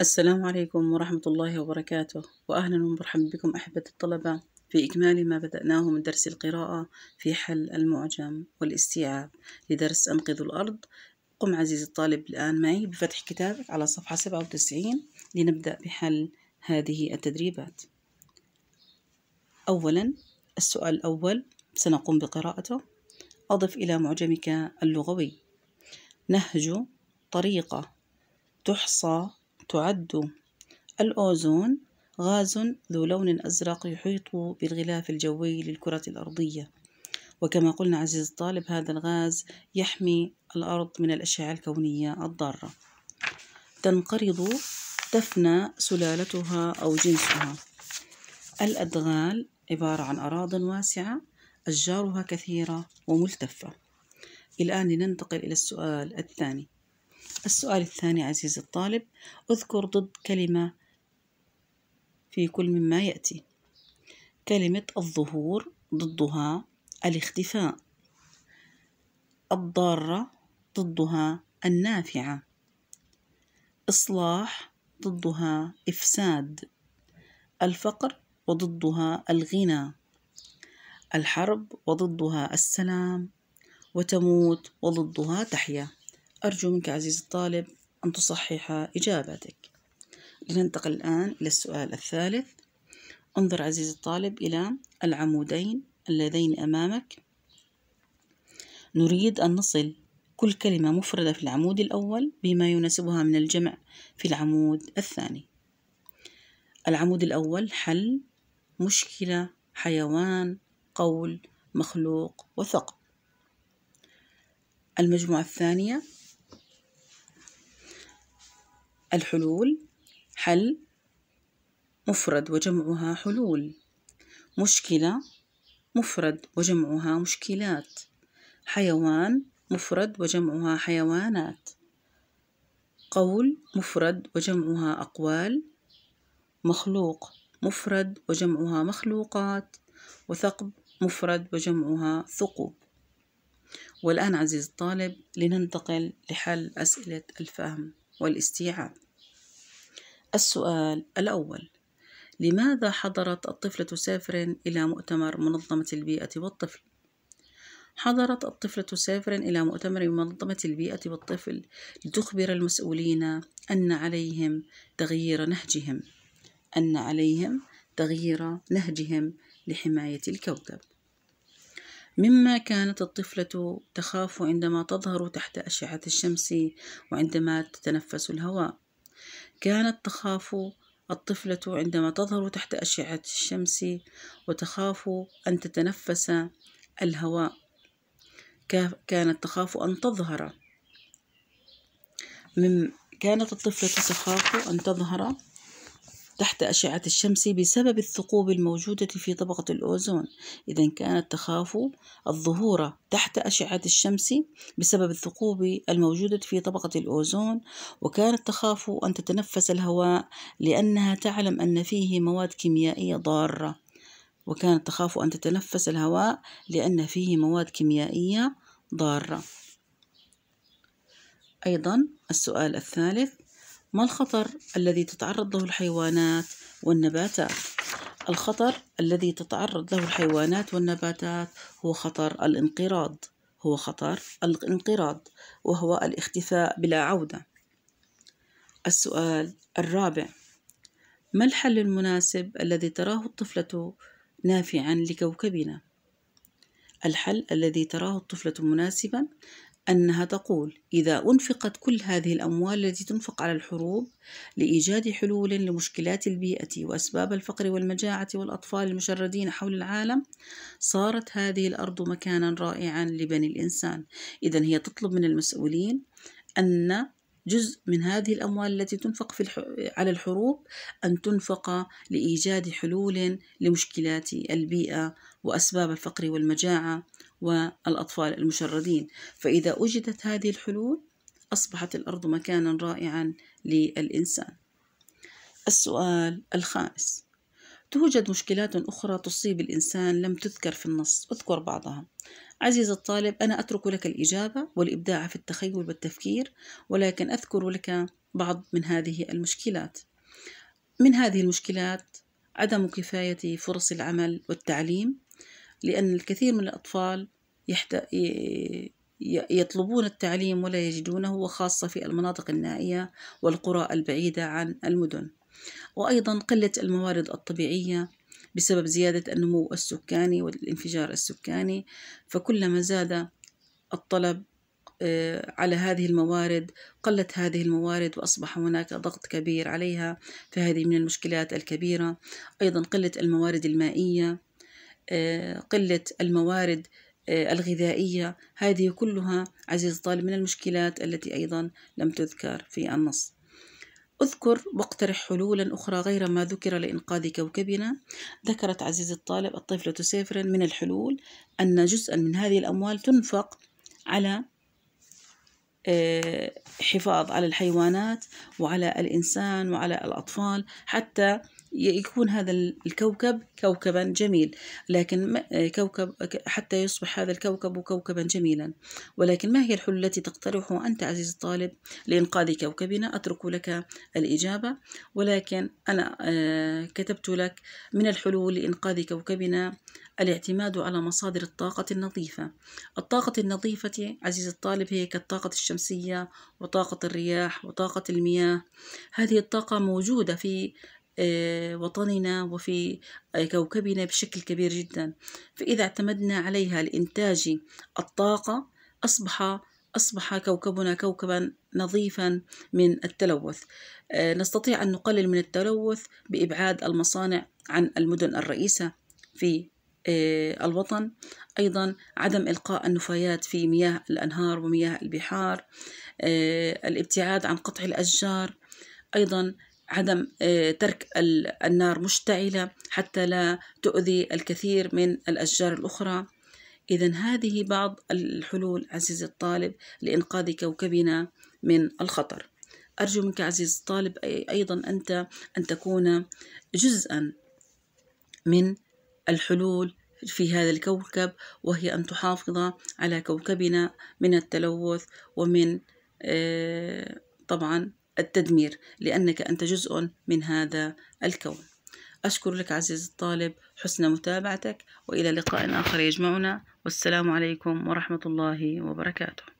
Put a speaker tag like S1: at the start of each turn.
S1: السلام عليكم ورحمة الله وبركاته وأهلا ومرحبا بكم أحبة الطلبة في إكمال ما بدأناه من درس القراءة في حل المعجم والاستيعاب لدرس أنقذ الأرض قم عزيزي الطالب الآن معي بفتح كتابك على صفحة 97 لنبدأ بحل هذه التدريبات أولا السؤال الأول سنقوم بقراءته أضف إلى معجمك اللغوي نهج طريقة تحصى تعد الأوزون غاز ذو لون أزرق يحيط بالغلاف الجوي للكرة الأرضية وكما قلنا عزيزي الطالب هذا الغاز يحمي الأرض من الأشعة الكونية الضارة تنقرض تفنى سلالتها أو جنسها الأدغال عبارة عن أراضٍ واسعة أشجارها كثيرة وملتفة الآن لننتقل إلى السؤال الثاني السؤال الثاني عزيزي الطالب اذكر ضد كلمة في كل مما يأتي كلمة الظهور ضدها الاختفاء الضارة ضدها النافعة إصلاح ضدها إفساد الفقر وضدها الغنى الحرب وضدها السلام وتموت وضدها تحيا أرجو منك عزيزي الطالب أن تصحح إجاباتك لننتقل الآن إلى السؤال الثالث انظر عزيزي الطالب إلى العمودين اللذين أمامك نريد أن نصل كل كلمة مفردة في العمود الأول بما يناسبها من الجمع في العمود الثاني العمود الأول حل مشكلة حيوان قول مخلوق وثقب المجموعة الثانية الحلول حل مفرد وجمعها حلول مشكلة مفرد وجمعها مشكلات حيوان مفرد وجمعها حيوانات قول مفرد وجمعها أقوال مخلوق مفرد وجمعها مخلوقات وثقب مفرد وجمعها ثقوب والآن عزيزي الطالب لننتقل لحل أسئلة الفهم والاستيعاب السؤال الأول لماذا حضرت الطفلة سافرين إلى مؤتمر منظمة البيئة والطفل؟ حضرت الطفلة سافرين إلى مؤتمر منظمة البيئة والطفل لتخبر المسؤولين أن عليهم تغيير نهجهم أن عليهم تغيير نهجهم لحماية الكوكب مما كانت الطفلة تخاف عندما تظهر تحت أشعة الشمس وعندما تتنفس الهواء كانت تخاف الطفلة عندما تظهر تحت أشعة الشمس وتخاف أن تتنفس الهواء كانت تخاف أن تظهر من كانت الطفلة تخاف أن تظهر تحت أشعة الشمس بسبب الثقوب الموجودة في طبقة الأوزون إذا كانت تخاف الظهور تحت أشعة الشمس بسبب الثقوب الموجودة في طبقة الأوزون وكانت تخاف أن تتنفس الهواء لأنها تعلم أن فيه مواد كيميائية ضارة وكانت تخاف أن تتنفس الهواء لأن فيه مواد كيميائية ضارة أيضا السؤال الثالث ما الخطر الذي تتعرض له الحيوانات والنباتات؟ الخطر الذي تتعرض له الحيوانات والنباتات هو خطر الانقراض هو خطر الانقراض وهو الاختفاء بلا عودة السؤال الرابع ما الحل المناسب الذي تراه الطفلة نافعا لكوكبنا؟ الحل الذي تراه الطفلة مناسبا أنها تقول إذا أنفقت كل هذه الأموال التي تنفق على الحروب لإيجاد حلول لمشكلات البيئة وأسباب الفقر والمجاعة والأطفال المشردين حول العالم صارت هذه الأرض مكانا رائعا لبني الإنسان إذا هي تطلب من المسؤولين أن جزء من هذه الأموال التي تنفق في الح... على الحروب أن تنفق لإيجاد حلول لمشكلات البيئة وأسباب الفقر والمجاعة والأطفال المشردين فإذا وجدت هذه الحلول أصبحت الأرض مكانا رائعا للإنسان السؤال الخامس توجد مشكلات أخرى تصيب الإنسان لم تذكر في النص اذكر بعضها عزيز الطالب أنا أترك لك الإجابة والإبداع في التخيل والتفكير ولكن أذكر لك بعض من هذه المشكلات من هذه المشكلات عدم كفاية فرص العمل والتعليم لأن الكثير من الأطفال يحت... يطلبون التعليم ولا يجدونه وخاصة في المناطق النائية والقرى البعيدة عن المدن وأيضا قلة الموارد الطبيعية بسبب زيادة النمو السكاني والانفجار السكاني فكلما زاد الطلب آه، على هذه الموارد قلت هذه الموارد وأصبح هناك ضغط كبير عليها فهذه من المشكلات الكبيرة أيضا قلة الموارد المائية آه، قلة الموارد آه، الغذائية هذه كلها عزيز طالب من المشكلات التي أيضا لم تذكر في النص أذكر واقترح حلولا أخرى غير ما ذكر لإنقاذ كوكبنا ذكرت عزيزي الطالب الطفلة سيفرا من الحلول أن جزءا من هذه الأموال تنفق على آه، حفاظ على الحيوانات وعلى الإنسان وعلى الأطفال حتى يكون هذا الكوكب كوكبا جميل لكن كوكب حتى يصبح هذا الكوكب كوكبا جميلا ولكن ما هي الحلول التي تقترحها أنت عزيزي الطالب لإنقاذ كوكبنا أترك لك الإجابة ولكن أنا آه، كتبت لك من الحلول لإنقاذ كوكبنا الاعتماد على مصادر الطاقة النظيفة الطاقة النظيفة عزيزي الطالب هي كالطاقة الشمسية وطاقة الرياح وطاقة المياه هذه الطاقة موجودة في آه، وطننا وفي آه، كوكبنا بشكل كبير جدا فإذا اعتمدنا عليها لإنتاج الطاقة أصبح أصبح كوكبنا كوكبا نظيفا من التلوث آه، نستطيع أن نقلل من التلوث بإبعاد المصانع عن المدن الرئيسة في الوطن أيضا عدم إلقاء النفايات في مياه الأنهار ومياه البحار الابتعاد عن قطع الأشجار أيضا عدم آه، ترك النار مشتعلة حتى لا تؤذي الكثير من الأشجار الأخرى إذا هذه بعض الحلول عزيزي الطالب لإنقاذ كوكبنا من الخطر أرجو منك عزيزي الطالب أيضا أنت أن تكون جزءا من الحلول في هذا الكوكب وهي أن تحافظ على كوكبنا من التلوث ومن آه، طبعا التدمير لأنك أنت جزء من هذا الكون أشكر لك عزيزي الطالب حسن متابعتك وإلى لقاء آخر يجمعنا والسلام عليكم ورحمة الله وبركاته